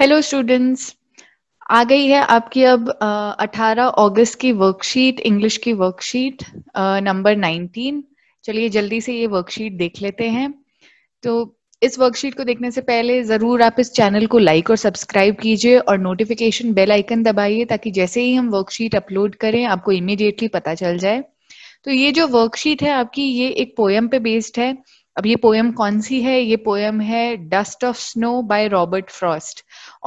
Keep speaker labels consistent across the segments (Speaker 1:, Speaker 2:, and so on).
Speaker 1: Hello students आ गई है आपकी अब अठारह अगस्त की वर्कशीट इंग्लिश की वर्कशीट नंबर नाइनटीन चलिए जल्दी से ये वर्कशीट देख लेते हैं तो इस वर्कशीट को देखने से पहले ज़रूर आप इस चैनल को लाइक और सब्सक्राइब कीजिए और नोटिफिकेशन बेल आइकन दबाइए ताकि जैसे ही हम वर्कशीट अपलोड करें आपको इमिडिएटली पता चल जाए तो ये जो वर्कशीट है आपकी ये एक पोएम पे बेस्ड है अब ये पोएम कौन सी है ये पोएम है dust of snow by Robert Frost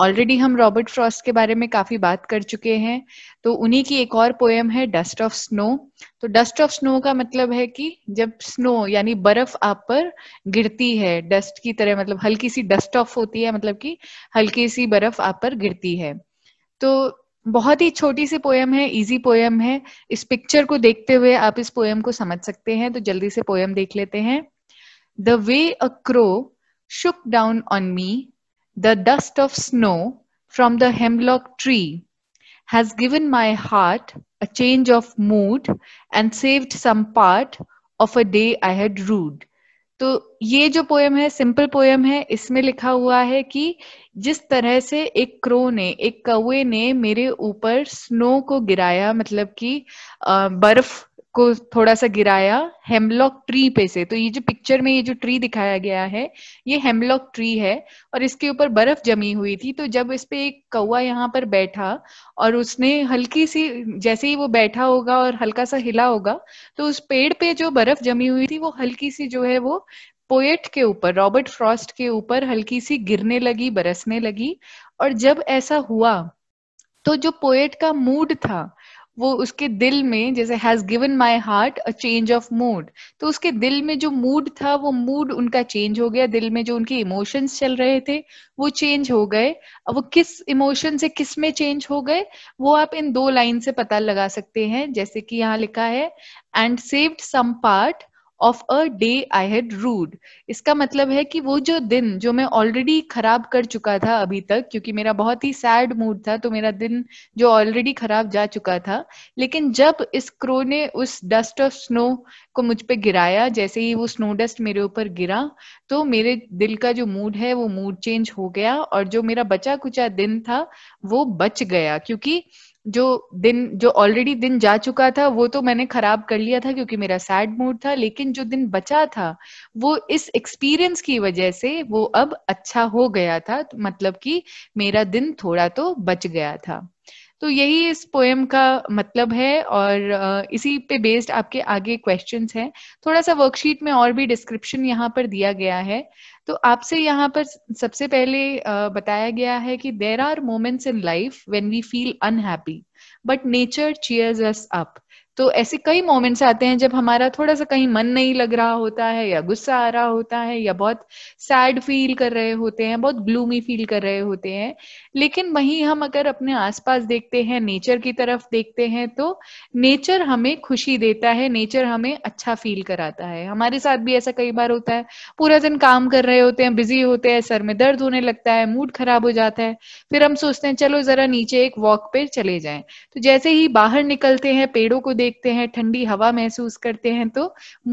Speaker 1: already हम रॉबर्ट फ्रॉस्ट के बारे में काफी बात कर चुके हैं तो उन्हीं की एक और पोएम है डस्ट ऑफ स्नो तो डस्ट ऑफ स्नो का मतलब है कि जब स्नो यानी बर्फ आप पर गिरती है डस्ट की तरह मतलब हल्की सी डस्ट ऑफ होती है मतलब कि हल्की सी बर्फ आप पर गिरती है तो बहुत ही छोटी सी पोएम है इजी पोएम है इस पिक्चर को देखते हुए आप इस पोएम को समझ सकते हैं तो जल्दी से पोएम देख लेते हैं The way a crow shook down on me, the dust of snow from the hemlock tree has given my heart a change of mood and saved some part of a day I had rued. तो ये जो poem है simple poem है इसमें लिखा हुआ है कि जिस तरह से एक क्रो ने एक कौए ने मेरे ऊपर स्नो को गिराया मतलब कि barf को थोड़ा सा गिराया हेमलॉक ट्री पे से तो ये जो पिक्चर में ये जो ट्री दिखाया गया है ये हेमलॉक ट्री है और इसके ऊपर बर्फ जमी हुई थी तो जब इस पे एक कौआ यहाँ पर बैठा और उसने हल्की सी जैसे ही वो बैठा होगा और हल्का सा हिला होगा तो उस पेड़ पे जो बर्फ जमी हुई थी वो हल्की सी जो है वो पोएट के ऊपर रॉबर्ट फ्रॉस्ट के ऊपर हल्की सी गिरने लगी बरसने लगी और जब ऐसा हुआ तो जो पोएट का मूड था वो उसके दिल में जैसे has given my heart a change of mood तो उसके दिल में जो मूड था वो मूड उनका चेंज हो गया दिल में जो उनके इमोशंस चल रहे थे वो चेंज हो गए अब वो किस इमोशन से किस में चेंज हो गए वो आप इन दो लाइन से पता लगा सकते हैं जैसे कि यहाँ लिखा है and saved some part of a day I had rued इसका मतलब है कि वो जो दिन जो मैं ऑलरेडी खराब कर चुका था अभी तक क्योंकि मेरा बहुत ही सैड मूड था तो मेरा दिन जो ऑलरेडी खराब जा चुका था लेकिन जब इस क्रो ने उस डस्ट ऑफ स्नो को मुझ पर गिराया जैसे ही वो स्नो डस्ट मेरे ऊपर गिरा तो मेरे दिल का जो मूड है वो मूड चेंज हो गया और जो मेरा बचा कुचा दिन था वो बच गया क्योंकि जो दिन जो ऑलरेडी दिन जा चुका था वो तो मैंने खराब कर लिया था क्योंकि मेरा सैड मूड था लेकिन जो दिन बचा था वो इस एक्सपीरियंस की वजह से वो अब अच्छा हो गया था तो मतलब कि मेरा दिन थोड़ा तो बच गया था तो यही इस पोएम का मतलब है और इसी पे बेस्ड आपके आगे क्वेश्चंस हैं थोड़ा सा वर्कशीट में और भी डिस्क्रिप्शन यहाँ पर दिया गया है तो आपसे यहाँ पर सबसे पहले बताया गया है कि there are moments in life when we feel unhappy but nature cheers us up तो ऐसे कई मोमेंट्स आते हैं जब हमारा थोड़ा सा कहीं मन नहीं लग रहा होता है या गुस्सा आ रहा होता है या बहुत सैड फील कर रहे होते हैं बहुत ग्लूमी फील कर रहे होते हैं लेकिन वहीं हम अगर अपने आसपास देखते हैं नेचर की तरफ देखते हैं तो नेचर हमें खुशी देता है नेचर हमें अच्छा फील कराता है हमारे साथ भी ऐसा कई बार होता है पूरा दिन काम कर रहे होते हैं बिजी होते हैं सर में दर्द होने लगता है मूड खराब हो जाता है फिर हम सोचते हैं चलो जरा नीचे एक वॉक पे चले जाए तो जैसे ही बाहर निकलते हैं पेड़ों को देख देखते हैं ठंडी हवा महसूस करते हैं तो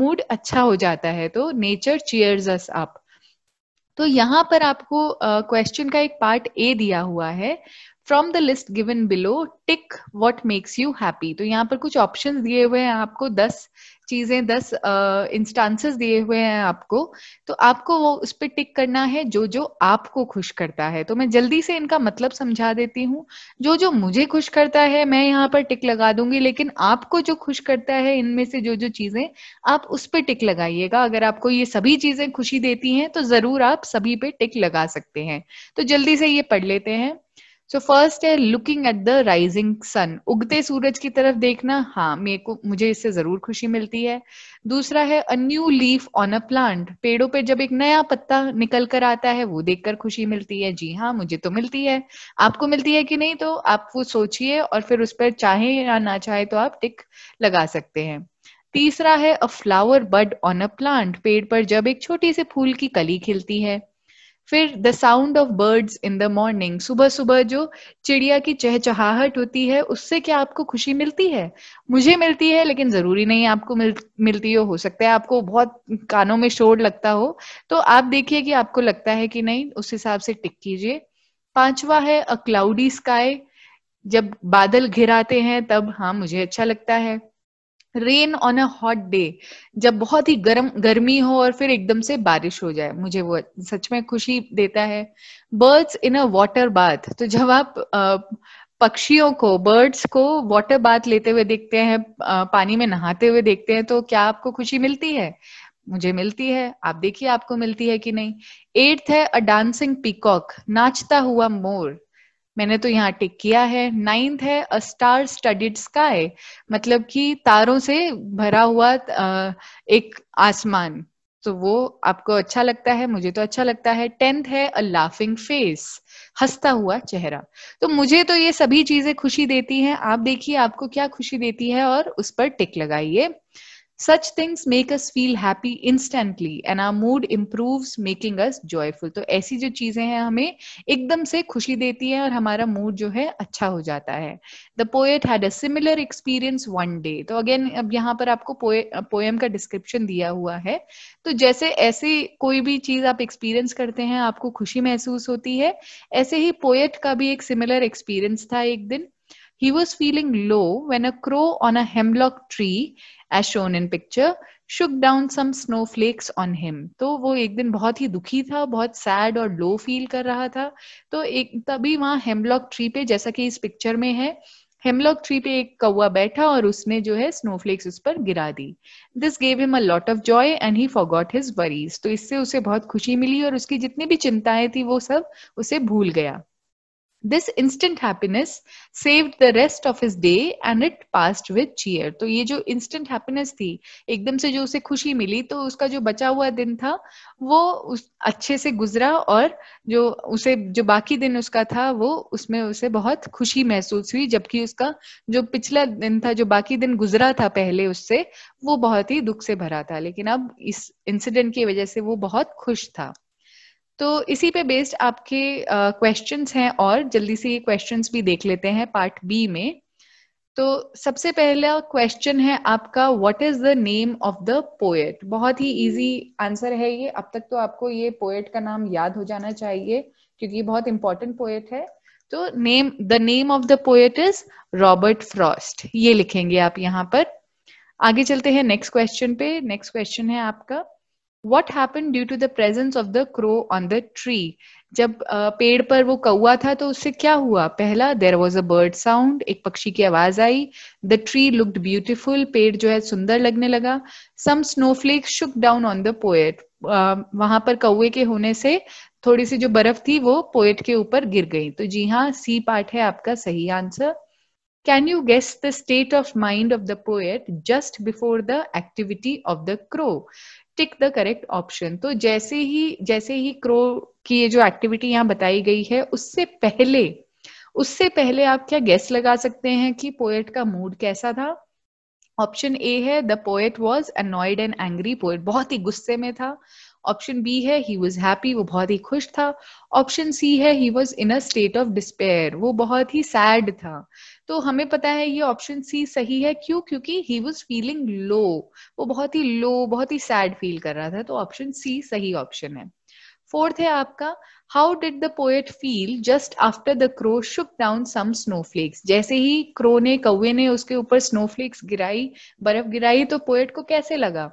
Speaker 1: मूड अच्छा हो जाता है तो नेचर चीयर्स अस अप तो यहाँ पर आपको क्वेश्चन uh, का एक पार्ट ए दिया हुआ है from the list given below tick what makes you happy तो यहाँ पर कुछ ऑप्शन दिए हुए हैं आपको दस चीजें दस इंस्टांसेस दिए हुए हैं आपको तो आपको वो उस पर टिक करना है जो जो आपको खुश करता है तो मैं जल्दी से इनका मतलब समझा देती हूँ जो जो मुझे खुश करता है मैं यहाँ पर टिक लगा दूंगी लेकिन आपको जो खुश करता है इनमें से जो जो चीजें आप उस पर टिक लगाइएगा अगर आपको ये सभी चीजें खुशी देती हैं तो जरूर आप सभी पे टिक लगा सकते हैं तो जल्दी से ये पढ़ लेते हैं सो फर्स्ट है looking at the rising sun उगते सूरज की तरफ देखना हाँ मेरे को मुझे इससे जरूर खुशी मिलती है दूसरा है a new leaf on a plant पेड़ों पे जब एक नया पत्ता निकल कर आता है वो देखकर खुशी मिलती है जी हाँ मुझे तो मिलती है आपको मिलती है कि नहीं तो आप वो सोचिए और फिर उस पर चाहे या ना चाहे तो आप टिक लगा सकते हैं तीसरा है a flower bud on a plant पेड़ पर जब एक छोटी से फूल की कली खिलती है फिर the sound of birds in the morning सुबह सुबह जो चिड़िया की चहचहाहट होती है उससे क्या आपको खुशी मिलती है मुझे मिलती है लेकिन जरूरी नहीं आपको मिल, मिलती हो हो सकता है आपको बहुत कानों में शोर लगता हो तो आप देखिए कि आपको लगता है कि नहीं उस हिसाब से टिक कीजिए पांचवा है अ क्लाउडी स्काई जब बादल घिराते हैं तब हाँ मुझे अच्छा लगता है rain on a hot day जब बहुत ही गर्म गर्मी हो और फिर एकदम से बारिश हो जाए मुझे वो सच में खुशी देता है birds in a water bath तो जब आप पक्षियों को बर्ड्स को वॉटर बाथ लेते हुए देखते हैं पानी में नहाते हुए देखते हैं तो क्या आपको खुशी मिलती है मुझे मिलती है आप देखिए आपको मिलती है कि नहीं एट्थ है अ डांसिंग पीकॉक नाचता हुआ मोर मैंने तो यहाँ टिक किया है नाइन्थ है अ स्टार स्टडीड स्काई मतलब कि तारों से भरा हुआ एक आसमान तो वो आपको अच्छा लगता है मुझे तो अच्छा लगता है टेंथ है अ लाफिंग फेस हंसता हुआ चेहरा तो मुझे तो ये सभी चीजें खुशी देती हैं आप देखिए आपको क्या खुशी देती है और उस पर टिक लगाइए such things make us feel happy instantly and our mood improves making us joyful तो ऐसी जो चीजें हैं हमें एकदम से खुशी देती है और हमारा मूड जो है अच्छा हो जाता है the poet had a similar experience one day तो अगेन अब यहाँ पर आपको पोएम का डिस्क्रिप्शन दिया हुआ है तो जैसे ऐसी कोई भी चीज आप एक्सपीरियंस करते हैं आपको खुशी महसूस होती है ऐसे ही पोएट का भी एक सिमिलर एक्सपीरियंस था एक दिन He was feeling low when a crow on a hemlock tree, as shown in picture, shook down some snowflakes on him. तो वो एक दिन बहुत ही दुखी था बहुत सैड और लो फील कर रहा था तो एक तभी वहाँ हेमलॉक ट्री पे जैसा कि इस पिक्चर में है हेमलॉक ट्री पे एक कौवा बैठा और उसने जो है स्नोफ्लेक्स उस पर गिरा दी this gave him a lot of joy and he forgot his worries तो इससे उसे बहुत खुशी मिली और उसकी जितनी भी चिंताएं थी वो सब उसे भूल गया this instant happiness saved the rest of his day and it passed with cheer तो ये जो इंस्टेंट हैप्पीनेस थी एकदम से जो उसे खुशी मिली तो उसका जो बचा हुआ दिन था वो उस अच्छे से गुजरा और जो उसे जो बाकी दिन उसका था वो उसमें उसे बहुत खुशी महसूस हुई जबकि उसका जो पिछला दिन था जो बाकी दिन गुजरा था पहले उससे वो बहुत ही दुख से भरा था लेकिन अब इस इंसिडेंट की वजह से वो बहुत खुश था तो इसी पे बेस्ड आपके क्वेश्चंस uh, हैं और जल्दी से ये क्वेश्चंस भी देख लेते हैं पार्ट बी में तो सबसे पहला क्वेश्चन है आपका what is the name of the poet बहुत ही इजी आंसर है ये अब तक तो आपको ये पोएट का नाम याद हो जाना चाहिए क्योंकि ये बहुत इंपॉर्टेंट पोएट है तो name the name of the poet is Robert Frost ये लिखेंगे आप यहाँ पर आगे चलते हैं नेक्स्ट क्वेश्चन पे नेक्स्ट क्वेश्चन है आपका what happen due to the presence of the crow on the tree जब पेड़ पर वो कौआ था तो उससे क्या हुआ पहला there was a bird sound एक पक्षी की आवाज आई द ट्री लुक्ड ब्यूटिफुल पेड़ जो है सुंदर लगने लगा some snowflake shook down on the poet वहां पर कौए के होने से थोड़ी सी जो बर्फ थी वो पोएट के ऊपर गिर गई तो जी हाँ सी पार्ट है आपका सही answer can you guess the state of mind of the poet just before the activity of the crow tick the correct option तो जैसे ही जैसे ही क्रो की ये जो एक्टिविटी यहाँ बताई गई है उससे पहले उससे पहले आप क्या गेस लगा सकते हैं कि पोएट का मूड कैसा था ऑप्शन ए है the poet was annoyed and angry poet बहुत ही गुस्से में था ऑप्शन बी है ही वॉज हैप्पी वो बहुत ही खुश था ऑप्शन सी है he was in a state of despair वो बहुत ही सैड था तो हमें पता है ये ऑप्शन सी सही है क्यों क्योंकि ही वॉज फीलिंग लो वो बहुत ही लो बहुत ही सैड फील कर रहा था तो ऑप्शन सी सही ऑप्शन है फोर्थ है आपका how did the poet feel just after the crow shook down some snowflakes जैसे ही क्रो ने कौए ने उसके ऊपर स्नोफ्लेक्स गिराई बर्फ गिराई तो पोएट को कैसे लगा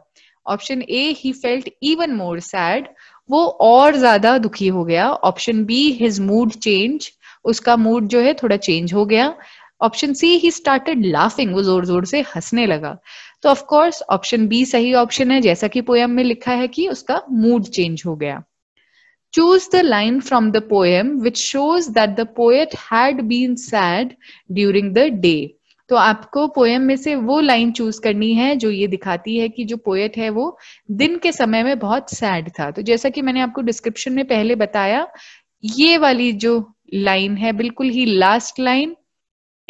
Speaker 1: option A he felt even more sad वो और ज्यादा दुखी हो गया option B his mood change उसका मूड जो है थोड़ा चेंज हो गया option C he started laughing वो जोर जोर से हंसने लगा तो ऑफकोर्स ऑप्शन बी सही ऑप्शन है जैसा कि पोएम में लिखा है कि उसका मूड चेंज हो गया choose the line from the poem which shows that the poet had been sad during the day तो आपको पोएम में से वो लाइन चूज करनी है जो ये दिखाती है कि जो पोएट है वो दिन के समय में बहुत सैड था तो जैसा कि मैंने आपको डिस्क्रिप्शन में पहले बताया ये वाली जो लाइन है बिल्कुल ही लास्ट लाइन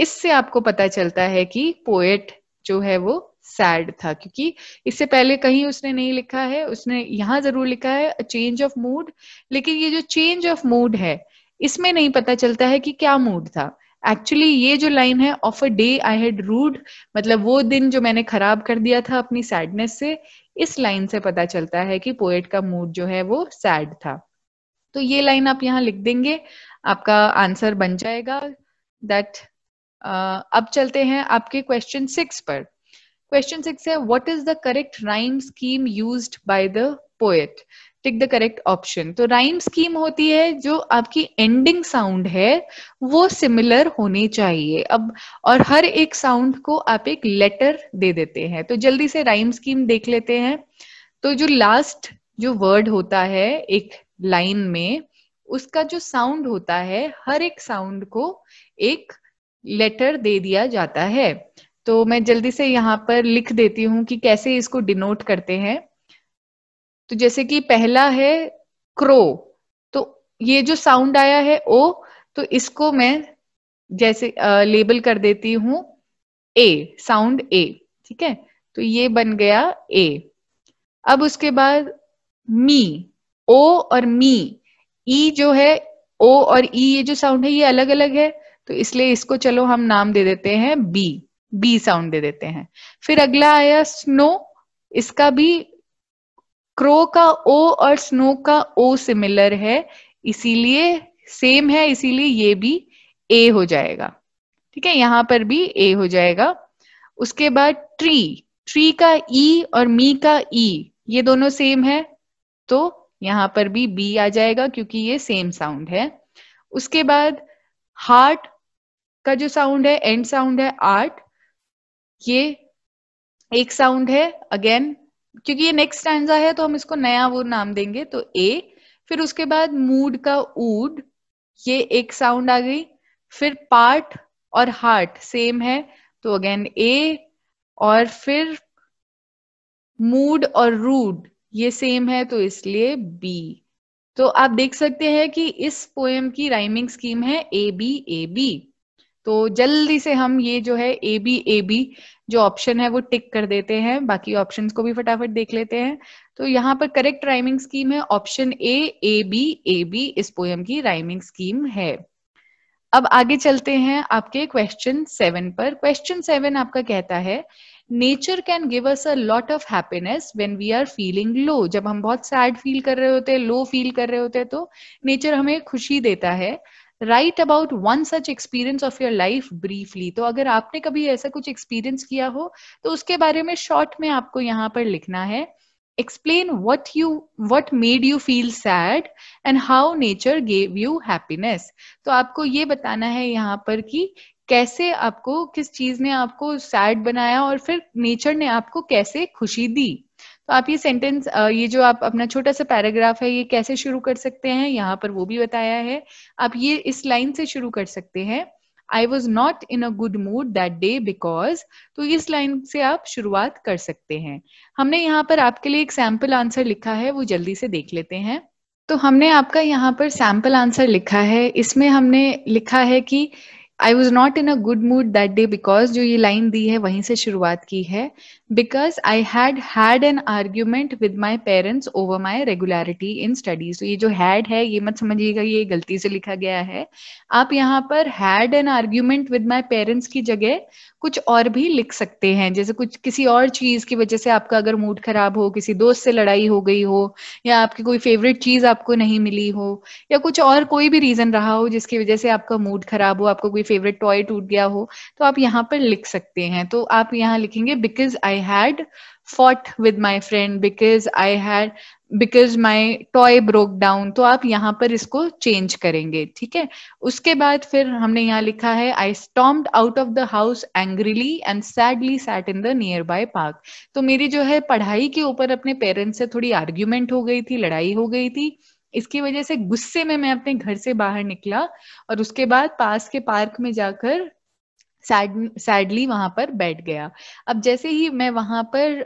Speaker 1: इससे आपको पता चलता है कि पोएट जो है वो सैड था क्योंकि इससे पहले कहीं उसने नहीं लिखा है उसने यहाँ जरूर लिखा है चेंज ऑफ मूड लेकिन ये जो चेंज ऑफ मूड है इसमें नहीं पता चलता है कि क्या मूड था एक्चुअली ये जो लाइन है of a day I had rued मतलब वो दिन जो मैंने खराब कर दिया था अपनी सैडनेस से इस लाइन से पता चलता है कि पोएट का मूड जो है वो सैड था तो ये लाइन आप यहाँ लिख देंगे आपका आंसर बन जाएगा दैट uh, अब चलते हैं आपके क्वेश्चन सिक्स पर क्वेश्चन सिक्स है what is the correct rhyme scheme used by the poet tick the correct option तो राइम स्कीम होती है जो आपकी एंडिंग साउंड है वो सिमिलर होने चाहिए अब और हर एक साउंड को आप एक लेटर दे देते हैं तो जल्दी से राइम स्कीम देख लेते हैं तो जो लास्ट जो वर्ड होता है एक लाइन में उसका जो साउंड होता है हर एक साउंड को एक लेटर दे दिया जाता है तो मैं जल्दी से यहाँ पर लिख देती हूँ कि कैसे इसको डिनोट करते हैं तो जैसे कि पहला है क्रो तो ये जो साउंड आया है ओ तो इसको मैं जैसे आ, लेबल कर देती हूँ ए साउंड ए ठीक है तो ये बन गया ए अब उसके बाद मी ओ और मी ई e जो है ओ और ई e ये जो साउंड है ये अलग अलग है तो इसलिए इसको चलो हम नाम दे देते हैं बी बी साउंड दे देते हैं फिर अगला आया स्नो इसका भी क्रो का ओ और स्नो का ओ सिमिलर है इसीलिए सेम है इसीलिए ये भी ए हो जाएगा ठीक है यहां पर भी ए हो जाएगा उसके बाद ट्री ट्री का ई e और मी का ई e, ये दोनों सेम है तो यहां पर भी बी आ जाएगा क्योंकि ये सेम साउंड है उसके बाद हार्ट का जो साउंड है एंड साउंड है आर्ट ये एक साउंड है अगेन क्योंकि ये नेक्स्ट स्टैंडा है तो हम इसको नया वो नाम देंगे तो ए फिर उसके बाद मूड का ऊड ये एक साउंड आ गई फिर पार्ट और हार्ट सेम है तो अगेन ए और फिर मूड और रूड ये सेम है तो इसलिए बी तो आप देख सकते हैं कि इस पोएम की राइमिंग स्कीम है ए बी ए बी तो जल्दी से हम ये जो है ए बी ए बी जो ऑप्शन है वो टिक कर देते हैं बाकी ऑप्शन को भी फटाफट देख लेते हैं तो यहाँ पर करेक्ट राइमिंग स्कीम है option A A B A B इस पोएम की राइमिंग स्कीम है अब आगे चलते हैं आपके क्वेश्चन सेवन पर क्वेश्चन सेवन आपका कहता है nature can give us a lot of happiness when we are feeling low जब हम बहुत सैड फील कर रहे होते हैं लो फील कर रहे होते हैं तो नेचर हमें खुशी देता है write about one such experience of your life briefly तो अगर आपने कभी ऐसा कुछ एक्सपीरियंस किया हो तो उसके बारे में शॉर्ट में आपको यहाँ पर लिखना है explain what you what made you feel sad and how nature gave you happiness तो आपको ये बताना है यहाँ पर कि कैसे आपको किस चीज ने आपको सैड बनाया और फिर नेचर ने आपको कैसे खुशी दी तो आप ये सेंटेंस ये जो आप अपना छोटा सा पैराग्राफ है ये कैसे शुरू कर सकते हैं यहाँ पर वो भी बताया है आप ये इस लाइन से शुरू कर सकते हैं I was not in a good mood that day because तो इस लाइन से आप शुरुआत कर सकते हैं हमने यहाँ पर आपके लिए एक सैम्पल आंसर लिखा है वो जल्दी से देख लेते हैं तो हमने आपका यहाँ पर सैम्पल आंसर लिखा है इसमें हमने लिखा है कि I was not in a good mood that day because जो ये लाइन दी है वहीं से शुरुआत की है because I had had an argument with my parents over my regularity in studies ये जो हैड है ये मत समझिएगा ये गलती से लिखा गया है आप यहाँ पर had an argument with my parents की जगह कुछ और भी लिख सकते हैं जैसे कुछ किसी और चीज की वजह से आपका अगर मूड खराब हो किसी दोस्त से लड़ाई हो गई हो या आपकी कोई फेवरेट चीज आपको नहीं मिली हो या कुछ और कोई भी रीजन रहा हो जिसकी वजह से आपका मूड खराब हो आपको कोई फेवरेट टॉय टूट गया हो तो आप यहाँ पर लिख सकते हैं तो आप यहाँ लिखेंगे because I had fought with my friend because I had because my toy broke down तो आप यहाँ पर इसको change करेंगे ठीक है उसके बाद फिर हमने यहाँ लिखा है I stormed out of the house angrily and sadly sat in the nearby park तो मेरी जो है पढ़ाई के ऊपर अपने पेरेंट्स से थोड़ी आर्ग्यूमेंट हो गई थी लड़ाई हो गई थी इसकी वजह से गुस्से में मैं अपने घर से बाहर निकला और उसके बाद पास के पार्क में जाकर सैड सैडली वहां पर बैठ गया अब जैसे ही मैं वहां पर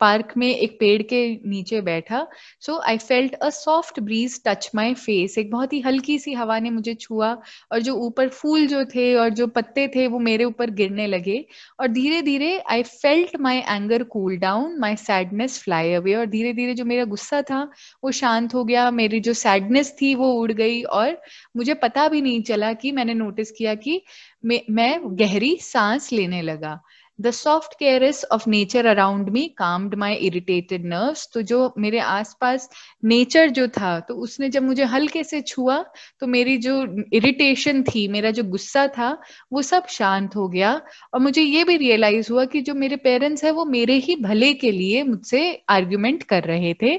Speaker 1: पार्क में एक पेड़ के नीचे बैठा so I felt a soft breeze touch my face एक बहुत ही हल्की सी हवा ने मुझे छुआ और जो ऊपर फूल जो थे और जो पत्ते थे वो मेरे ऊपर गिरने लगे और धीरे धीरे I felt my anger cool down my sadness fly away और धीरे धीरे जो मेरा गुस्सा था वो शांत हो गया मेरी जो सैडनेस थी वो उड़ गई और मुझे पता भी नहीं चला कि मैंने नोटिस किया कि मैं गहरी सांस लेने लगा the soft caress of nature around me calmed my irritated nerves तो जो मेरे आसपास नेचर जो था तो उसने जब मुझे हल्के से छुआ तो मेरी जो इरिटेशन थी मेरा जो गुस्सा था वो सब शांत हो गया और मुझे ये भी रियलाइज हुआ कि जो मेरे पेरेंट्स है वो मेरे ही भले के लिए मुझसे आर्ग्यूमेंट कर रहे थे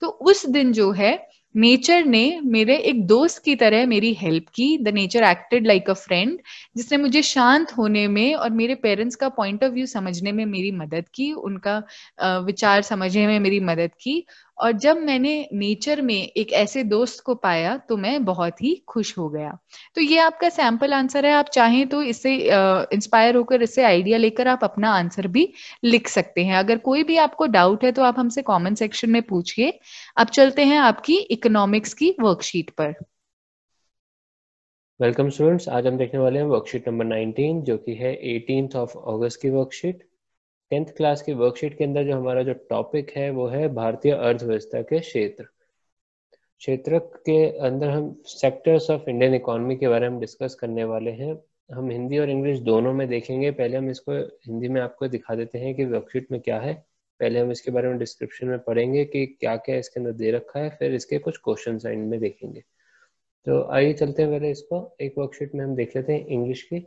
Speaker 1: तो उस दिन जो है नेचर ने मेरे एक दोस्त की तरह मेरी हेल्प की the nature acted like a friend जिसने मुझे शांत होने में और मेरे पेरेंट्स का पॉइंट ऑफ व्यू समझने में मेरी मदद की उनका विचार समझने में मेरी मदद की और जब मैंने नेचर में एक ऐसे दोस्त को पाया तो मैं बहुत ही खुश हो गया तो ये आपका सैम्पल आंसर है आप चाहें तो इससे इंस्पायर होकर इससे आइडिया लेकर आप अपना आंसर भी लिख सकते हैं अगर कोई भी आपको डाउट है तो आप हमसे कॉमेंट सेक्शन में पूछिए अब चलते हैं आपकी इकोनॉमिक्स की वर्कशीट पर
Speaker 2: वेलकम स्टूडेंट्स आज हम देखने वाले हैं वर्कशीट नंबर 19 जो कि है 18th ऑफ अगस्त की वर्कशीट टेंथ क्लास की वर्कशीट के अंदर जो हमारा जो टॉपिक है वो है भारतीय अर्थव्यवस्था के क्षेत्र क्षेत्र के अंदर हम सेक्टर्स ऑफ इंडियन इकोनॉमी के बारे में डिस्कस करने वाले हैं हम हिंदी और इंग्लिश दोनों में देखेंगे पहले हम इसको हिंदी में आपको दिखा देते हैं कि वर्कशीट में क्या है पहले हम इसके बारे में डिस्क्रिप्शन में पढ़ेंगे कि क्या क्या इसके अंदर दे रखा है फिर इसके कुछ क्वेश्चन साइन में देखेंगे तो आइए चलते हैं पहले इसको एक वर्कशीट में हम देख लेते हैं इंग्लिश की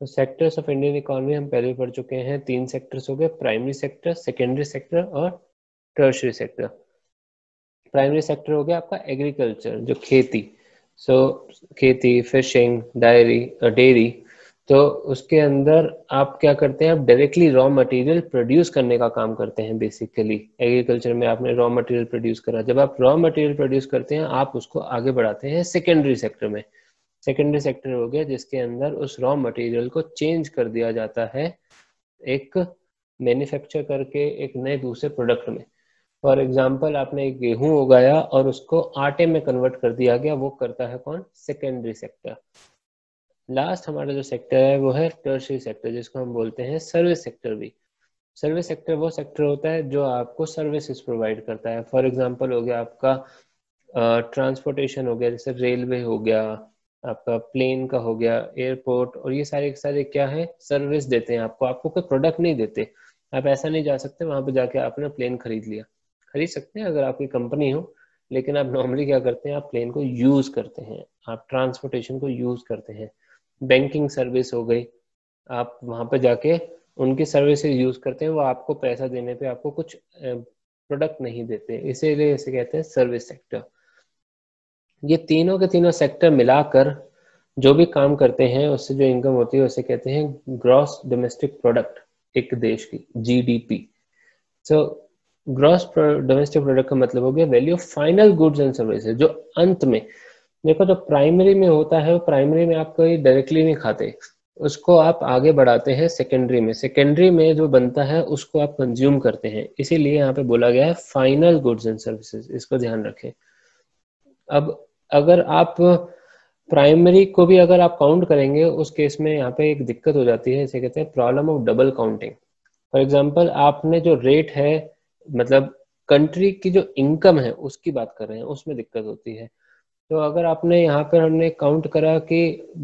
Speaker 2: तो सेक्टर्स ऑफ इंडियन इकोनॉमी हम पहले पढ़ चुके हैं तीन सेक्टर्स हो गए प्राइमरी सेक्टर सेकेंडरी सेक्टर और टर्शरी सेक्टर प्राइमरी सेक्टर हो गया आपका एग्रीकल्चर जो खेती सो so, खेती फिशिंग डायरी डेयरी तो उसके अंदर आप क्या करते हैं आप डायरेक्टली रॉ मटेरियल प्रोड्यूस करने का काम करते हैं बेसिकली एग्रीकल्चर में आपने रॉ मटेरियल प्रोड्यूस करा जब आप रॉ मटेरियल प्रोड्यूस करते हैं आप उसको आगे बढ़ाते हैं सेकेंडरी सेक्टर में सेकेंडरी सेक्टर हो गया जिसके अंदर उस रॉ मटेरियल को चेंज कर दिया जाता है एक मैन्युफैक्चर करके एक नए दूसरे प्रोडक्ट में फॉर एग्जाम्पल आपने एक गेहूं उगाया और उसको आटे में कन्वर्ट कर दिया गया वो करता है कौन सेकेंडरी सेक्टर लास्ट हमारा जो सेक्टर है वो है टर्सरी सेक्टर जिसको हम बोलते हैं सर्विस सेक्टर भी सर्विस सेक्टर वो सेक्टर होता है जो आपको सर्विसेज प्रोवाइड करता है फॉर एग्जांपल हो गया आपका ट्रांसपोर्टेशन uh, हो गया जैसे रेलवे हो गया आपका प्लेन का हो गया एयरपोर्ट और ये सारे सारे क्या है सर्विस देते हैं आपको आपको कोई प्रोडक्ट नहीं देते आप ऐसा नहीं जा सकते वहां पर जाके आपने प्लेन खरीद लिया खरीद सकते हैं अगर आपकी कंपनी हो लेकिन आप नॉर्मली क्या करते हैं आप प्लेन को यूज करते हैं आप ट्रांसपोर्टेशन को यूज करते हैं बैंकिंग सर्विस हो गई आप वहां पर जाके उनकी सर्विसेज यूज करते हैं वो आपको पैसा देने पे आपको कुछ प्रोडक्ट नहीं देते इसीलिए इसे कहते हैं सर्विस सेक्टर ये तीनों के तीनों सेक्टर मिलाकर जो भी काम करते हैं उससे जो इनकम होती है उसे कहते हैं ग्रॉस डोमेस्टिक प्रोडक्ट एक देश की GDP so gross domestic product का मतलब हो गया value of final goods and services जो अंत में देखो जो प्राइमरी में होता है वो प्राइमरी में आप कोई डायरेक्टली नहीं खाते उसको आप आगे बढ़ाते हैं सेकेंडरी में सेकेंडरी में जो बनता है उसको आप कंज्यूम करते हैं इसीलिए यहाँ पे बोला गया है फाइनल गुड्स एंड सर्विसेज इसको ध्यान रखें अब अगर आप प्राइमरी को भी अगर आप काउंट करेंगे उस केस में यहाँ पे एक दिक्कत हो जाती है इसे कहते हैं problem of double counting for example आपने जो रेट है मतलब कंट्री की जो इनकम है उसकी बात कर रहे हैं उसमें दिक्कत होती है तो अगर आपने यहाँ पर हमने काउंट करा कि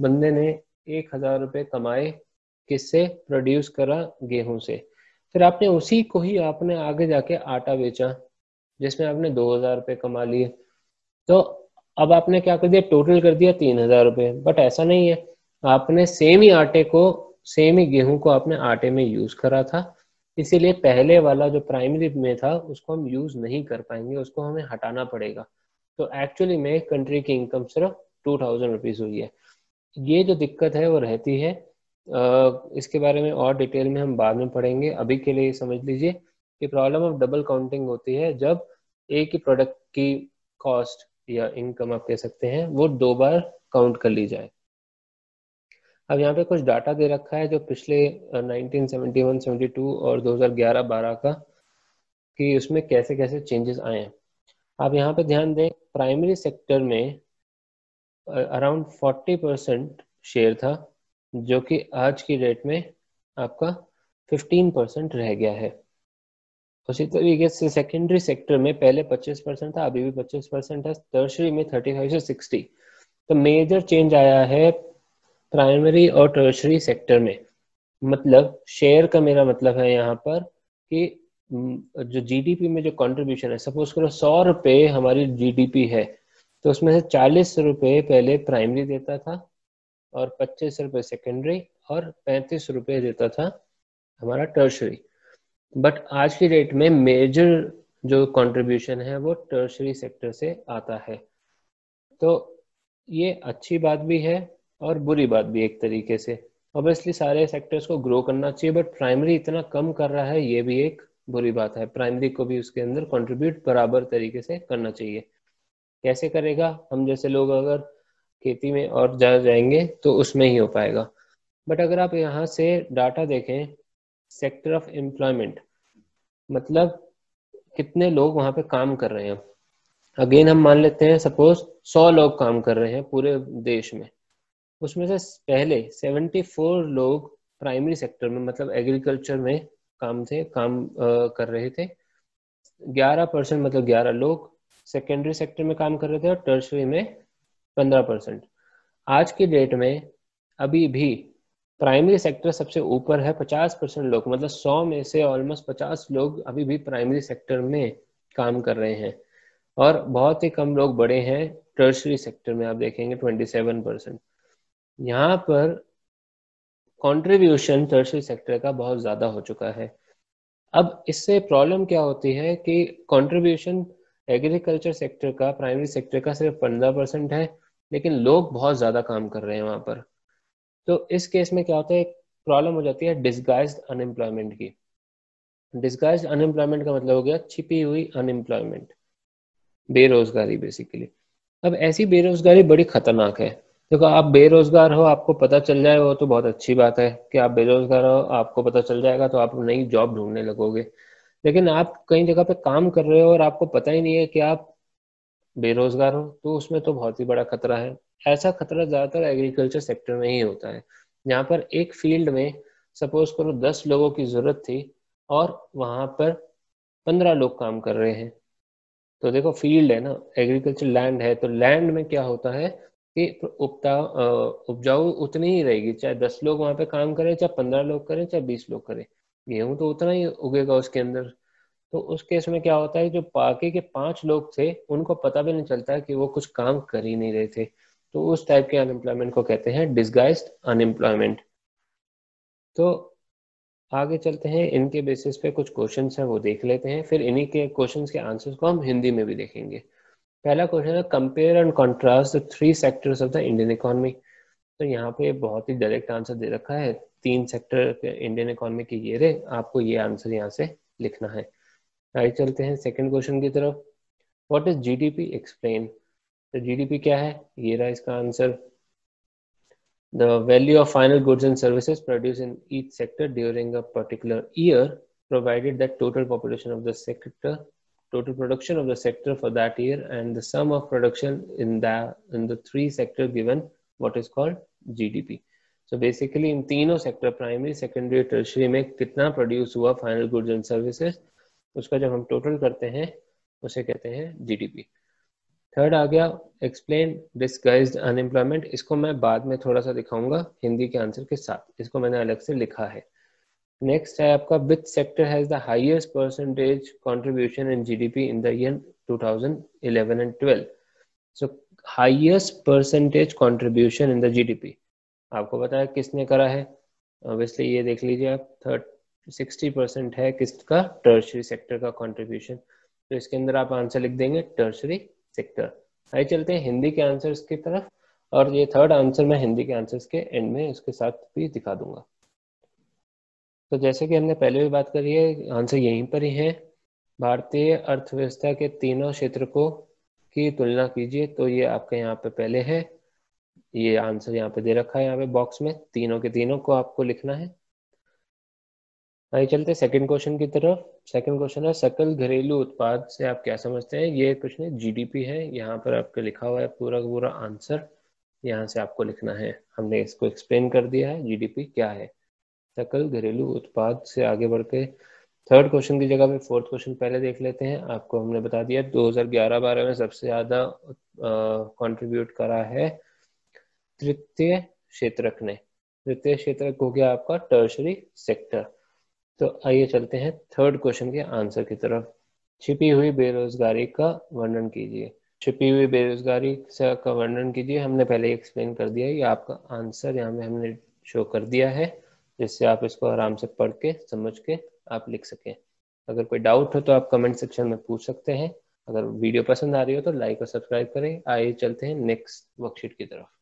Speaker 2: बंदे ने एक हजार रुपये कमाए किससे प्रोड्यूस करा गेहूं से फिर आपने उसी को ही आपने आगे जाके आटा बेचा जिसमें आपने दो हजार रुपये कमा लिए तो अब आपने क्या कर दिया टोटल कर दिया तीन हजार रुपये बट ऐसा नहीं है आपने सेम ही आटे को सेम ही गेहूं को आपने आटे में यूज करा था इसीलिए पहले वाला जो प्राइमरी में था उसको हम यूज नहीं कर पाएंगे उसको हमें हटाना पड़ेगा तो एक्चुअली में कंट्री की इनकम सिर्फ टू थाउजेंड रुपीज हुई है ये जो दिक्कत है वो रहती है इसके बारे में और डिटेल में हम बाद में पढ़ेंगे अभी के लिए समझ लीजिए कि प्रॉब्लम ऑफ डबल काउंटिंग होती है जब एक ही प्रोडक्ट की कॉस्ट या इनकम आप कह सकते हैं वो दो बार काउंट कर ली जाए अब यहाँ पे कुछ डाटा दे रखा है जो पिछले 1971, 72 और 2011, 12 का कि उसमें कैसे कैसे चेंजेस आए हैं आप यहाँ पे ध्यान दें प्राइमरी सेक्टर में अराउंड 40 परसेंट शेयर था जो कि आज की डेट में आपका 15 परसेंट रह गया है उसी तरीके से सेकेंडरी सेक्टर में पहले 25 परसेंट था अभी भी 25 परसेंट है टर्शरी में 35 से 60 तो मेजर चेंज आया है प्राइमरी और टर्शरी सेक्टर में मतलब शेयर का मेरा मतलब है यहाँ पर कि हम्म, जो जीडीपी में जो कंट्रीब्यूशन है सपोज करो सौ रुपये हमारी जीडीपी है तो उसमें से चालीस रुपये पहले प्राइमरी देता था और पच्चीस रुपये सेकेंडरी और पैंतीस रुपये देता था हमारा टर्शरी बट आज की डेट में मेजर जो कंट्रीब्यूशन है वो टर्शरी सेक्टर से आता है तो ये अच्छी बात भी है और बुरी बात भी एक तरीके से ऑब्वियसली सारे सेक्टर्स को ग्रो करना चाहिए बट प्राइमरी इतना कम कर रहा है ये भी एक बुरी बात है प्राइमरी को भी उसके अंदर कंट्रीब्यूट बराबर तरीके से करना चाहिए कैसे करेगा हम जैसे लोग अगर खेती में और जा जाएंगे तो उसमें ही हो पाएगा बट अगर आप यहाँ से डाटा देखें सेक्टर ऑफ एम्प्लॉयमेंट मतलब कितने लोग वहां पे काम कर रहे हैं अगेन हम मान लेते हैं सपोज सौ लोग काम कर रहे हैं पूरे देश में उसमें से पहले 74 लोग प्राइमरी सेक्टर में मतलब एग्रीकल्चर में काम थे काम आ, कर रहे थे 11 परसेंट मतलब 11 लोग सेकेंडरी सेक्टर में काम कर रहे थे और टर्सरी में 15 परसेंट आज के डेट में अभी भी प्राइमरी सेक्टर सबसे ऊपर है पचास परसेंट लोग मतलब सौ में से ऑलमोस्ट पचास लोग अभी भी प्राइमरी सेक्टर में काम कर रहे हैं और बहुत ही कम लोग बड़े हैं टर्सरी सेक्टर में आप देखेंगे ट्वेंटी सेवन परसेंट यहाँ पर कंट्रीब्यूशन टर्सरी सेक्टर का बहुत ज़्यादा हो चुका है अब इससे प्रॉब्लम क्या होती है कि कॉन्ट्रीब्यूशन एग्रीकल्चर सेक्टर का प्राइमरी सेक्टर का सिर्फ पंद्रह परसेंट है लेकिन लोग बहुत ज़्यादा काम कर रहे हैं वहां पर तो इस केस में क्या होता है प्रॉब्लम हो जाती है डिस्गाइज अनएम्प्लॉयमेंट की डिस्गाइज अनएम्प्लॉयमेंट का मतलब हो गया छिपी हुई अनएम्प्लॉयमेंट बेरोजगारी बेसिकली अब ऐसी बेरोजगारी बड़ी खतरनाक है देखो आप बेरोजगार हो आपको पता चल जाए वो तो बहुत अच्छी बात है कि आप बेरोजगार हो आपको पता चल जाएगा तो आप नई जॉब ढूंढने लगोगे लेकिन आप कई जगह पे काम कर रहे हो और आपको पता ही नहीं है कि आप बेरोजगार हो तो उसमें तो बहुत ही बड़ा खतरा है ऐसा खतरा ज़्यादातर एग्रीकल्चर सेक्टर में ही होता है जहाँ पर एक फील्ड में सपोज करो दस लोगों की ज़रूरत थी और वहां पर पंद्रह लोग काम कर रहे हैं तो देखो फील्ड है ना एग्रीकल्चर लैंड है तो लैंड में क्या होता है कि उपता उपजाऊ उतनी ही रहेगी चाहे दस लोग वहां पे काम करें चाहे पंद्रह लोग करें चाहे बीस लोग करें गेहूं तो उतना ही उगेगा उसके अंदर तो उस केस में क्या होता है जो बाकी के पांच लोग थे उनको पता भी नहीं चलता कि वो कुछ काम कर ही नहीं रहे थे तो उस टाइप के अनएम्प्लॉयमेंट को कहते हैं डिस्गाइज अनएम्प्लॉयमेंट तो आगे चलते हैं इनके बेसिस पे कुछ क्वेश्चन है वो देख लेते हैं फिर इन्हीं के क्वेश्चन के आंसर को हम हिंदी में भी देखेंगे पहला क्वेश्चन है compare and contrast three sectors of the Indian economy तो यहाँ पे बहुत ही डायरेक्ट आंसर दे रखा है तीन सेक्टर इंडियन इकोनॉमी के ये रहे आपको ये आंसर यहाँ से लिखना है आगे चलते हैं सेकंड क्वेश्चन की तरफ व्हाट इज जीडीपी एक्सप्लेन तो जीडीपी क्या है ये रहा इसका answer the value of final goods and services produce in each sector during a particular year provided that total population of the sector total production of the sector for that year and the sum of production in the in the three sector given what is called G D P so basically इन तीनों sector primary secondary tertiary में कितना produce हुआ final goods and services उसका जब हम total करते हैं उसे कहते हैं जी डी पी थर्ड आ गया एक्सप्लेन डिस्गाइज अनएम्प्लॉयमेंट इसको मैं बाद में थोड़ा सा दिखाऊंगा हिंदी के आंसर के साथ इसको मैंने अलग से लिखा है नेक्स्ट है आपका which sector has the highest percentage contribution in G D P in the year 2011 and twelve so highest percentage contribution in the GDP आपको बताया किसने करा है ऑब्वियसली ये देख लीजिए आप थर्ड सिक्सटी परसेंट है किसका टर्सरी सेक्टर का कॉन्ट्रीब्यूशन तो इसके अंदर आप आंसर लिख देंगे टर्सरी सेक्टर आइए चलते हैं हिंदी के आंसर्स की तरफ और ये थर्ड आंसर मैं हिंदी के आंसर्स के एंड में उसके साथ भी दिखा दूंगा तो जैसे कि हमने पहले भी बात करी है आंसर यहीं पर ही है भारतीय अर्थव्यवस्था के तीनों क्षेत्र को की तुलना कीजिए तो ये आपके यहाँ पे पहले है ये आंसर यहाँ पे दे रखा है यहाँ पे बॉक्स में तीनों के तीनों को आपको लिखना है आइए चलते सेकंड क्वेश्चन की तरफ सेकंड क्वेश्चन है सकल घरेलू उत्पाद से आप क्या समझते हैं ये क्वेश्चन है जीडीपी है यहाँ पर आपके लिखा हुआ है पूरा पूरा आंसर यहाँ से आपको लिखना है हमने इसको एक्सप्लेन कर दिया है जीडीपी क्या है सकल घरेलू उत्पाद से आगे बढ़ के थर्ड क्वेश्चन की जगह पे फोर्थ क्वेश्चन पहले देख लेते हैं आपको हमने बता दिया 2011 बारह में सबसे ज्यादा कंट्रीब्यूट करा है तृतीय क्षेत्रक ने तृतीय क्षेत्रक हो गया आपका टर्शरी सेक्टर तो आइए चलते हैं थर्ड क्वेश्चन के आंसर की तरफ छिपी हुई बेरोजगारी का वर्णन कीजिए छिपी हुई बेरोजगारी का वर्णन कीजिए हमने पहले एक्सप्लेन कर दिया ये आपका आंसर यहाँ पे हमने शो कर दिया है जिससे आप इसको आराम से पढ़ के समझ के आप लिख सकें अगर कोई डाउट हो तो आप कमेंट सेक्शन में पूछ सकते हैं अगर वीडियो पसंद आ रही हो तो लाइक और सब्सक्राइब करें आइए चलते हैं नेक्स्ट वर्कशीट की तरफ